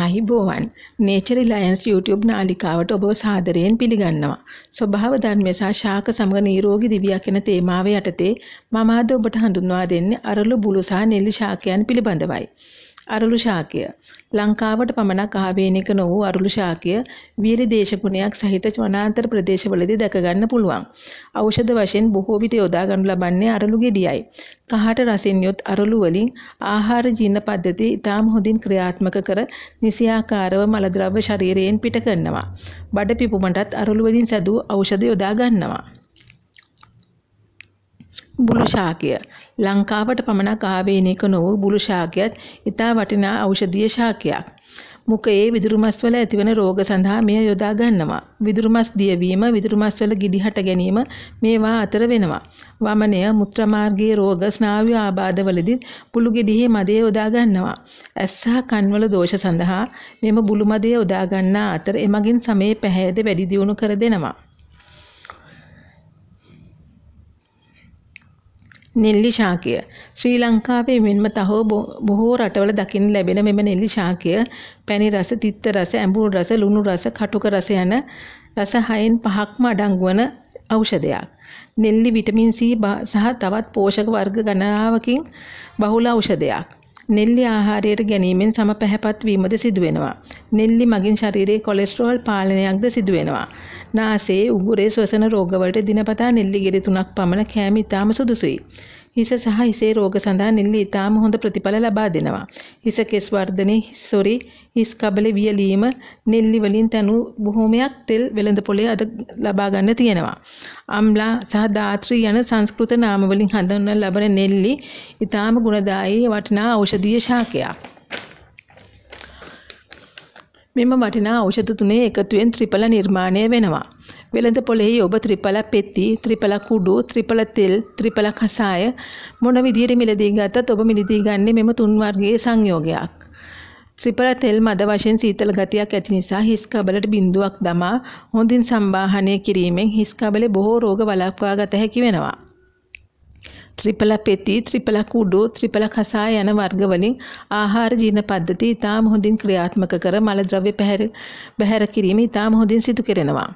ආහිබෝවන් nature රිලයන්ස් YouTube නාලිකාවට ඔබව සාදරයෙන් පිළිගන්නවා. ස්වභාව ධර්මය සහ ශාක සමග නිරෝගී දිවියක් එන තේමාව යටතේ මම අද ඔබට හඳුන්වා දෙන්නේ අරලු බුළු සහ නෙල්ලි ශාකයන් පිළිබඳවයි. අරලු ශාකය ලංකාවට පමණක් ආවේනික නොවූ අරලු ශාකය වියලි දේශගුණයක් සහිත වනාන්තර ප්‍රදේශවලදී දැක ගන්න පුළුවන්. ඖෂධ වශයෙන් බොහෝ විට යොදා ගනු ලබන්නේ අරලු ගෙඩියයි. කහට රසින් යොත් අරලු වලින් ආහාර ජීර්ණ පද්ධති ඉතාම හොඳින් ක්‍රියාත්මක කර නිසියාකාරව මල ද්‍රව්‍ය ශරීරයෙන් පිට කරනවා. බඩ පිපුමටත් අරලු වලින් සැදූ ඖෂධ යොදා ගන්නවා. බුළු ශාකය ලංකාවට පමණක් ආවේනික නොව බුළු ශාකයත් ඉතා වටිනා ඖෂධීය ශාකයක්. මුඛයේ විදුරු මස්වල ඇතිවන රෝග සඳහා මෙය යොදා ගන්නවා. විදුරු මස් දියවීම, විදුරු මස්වල ගිඩිහට ගැනීම මේවා අතර වෙනවා. වමනය, මුත්‍රා මාර්ගයේ රෝග, ස්නායු ආබාධවලදී පුළු ගෙඩියේ මදය යොදා ගන්නවා. ඇස් සහ කන්වල දෝෂ සඳහා මෙම බුළු මදය යොදා ගන්නා අතර එමගින් සමේ පැහැයද වැඩි දියුණු කර දෙනවා. නෙල්ලි ශාකය ශ්‍රී ලංකාවේ මෙන්ම තහෝ බොහෝ රටවල දකින්න ලැබෙන මෙම නෙල්ලි ශාකය පැණි රස, තිත්ත රස, ඇඹුල් රස, ලුණු රස, කටුක රස යන රස හයෙන් පහක්ම අඩංගු වන ඖෂධයක්. නෙල්ලි විටමින් C සහ තවත් පෝෂක වර්ග ගණනාවකින් බහුල ඖෂධයක්. නෙල්ලි ආහාරයට ගැනීමෙන් සම පැහැපත් වීමද සිදුවෙනවා. නෙල්ලි මගින් ශරීරයේ කොලෙස්ටරෝල් පාලනයක්ද සිදුවෙනවා. නාසයේ උගුරේ ශ්වසන රෝගවලට දිනපතා නෙල්ලිගිරි තුනක් පමණ කෑම ඉතාම සුදුසුයි. හිස සහ හිසේ රෝග සඳහා නෙල්ලි ඉතාම හොඳ ප්‍රතිඵල ලබා දෙනවා. හිස කෙස් වර්ධනයේ සොරි හිස් කබලේ වියලීම නෙල්ලි වලින් තනු බොහෝමයක් තෙල් වෙළඳ පොලේ අද ලබා ගන්න තියෙනවා. අම්ලා සහ දාත්‍රි යන සංස්කෘත නාම වලින් හඳුන්වන ලබන නෙල්ලි ඉතාම ගුණදායී වටිනා ඖෂධීය ශාකයක්. මෙම වටිනා ඖෂධ තුනේ එකතුවෙන් ත්‍රිපල නිර්මාණය වෙනවා. වෙළඳ පොලෙහි ඔබ ත්‍රිපල පෙති, ත්‍රිපල කුඩු, ත්‍රිපල තෙල්, ත්‍රිපල කසාය මොන විදියට මිලදී ගත්තත් ඔබ මිලදී ගන්නේ මෙම තුන් වර්ගයේ සංයෝගයක්. ත්‍රිපල තෙල් මද වශයෙන් සීතල ගතියක් ඇති නිසා හිස් කබලට බිඳුවක් දමා හොඳින් සම්බාහනය කිරීමෙන් හිස් කබලේ බොහෝ රෝග වළක්වා ගත හැකි වෙනවා. ත්‍රිපල පෙති, ත්‍රිපල කුඩු, ත්‍රිපල කසා යන වර්ග වලින් ආහාර ජීර්ණ පද්ධති ඉතාම හොඳින් ක්‍රියාත්මක කර මල ද්‍රව්‍ය පැහැර බැහැර කිරීම ඉතාම හොඳින් සිදු කරනවා.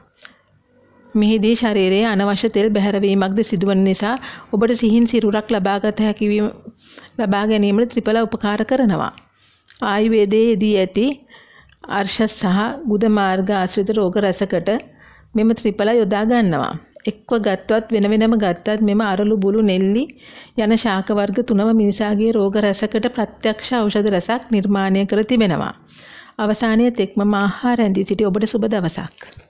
මෙහිදී ශරීරයේ අනවශ්‍ය තෙල් බැහැරවීමක්ද සිදුවන නිසා ඔබට සිහින් සිරුරක් ලබාගත හැකි වීම ලබා ගැනීමට ත්‍රිපල උපකාර කරනවා. ආයුර්වේදයේදී ඇති අර්ශ සහ ගුද මාර්ග ආශ්‍රිත රෝග රැසකට මෙම ත්‍රිපල යොදා ගන්නවා. එක්ව ගත්තවත් වෙන වෙනම ගත්තත් මෙම අරලු බුළු නෙල්ලි යන ශාක වර්ග තුනම මිනිසාගේ රෝග රැසකට ප්‍රත්‍යක්ෂ ඖෂධ රසක් නිර්මාණය කර තිබෙනවා. අවසානයේ තෙක්ම මම ආහාර ඇඳී සිටි ඔබට සුබ දවසක්.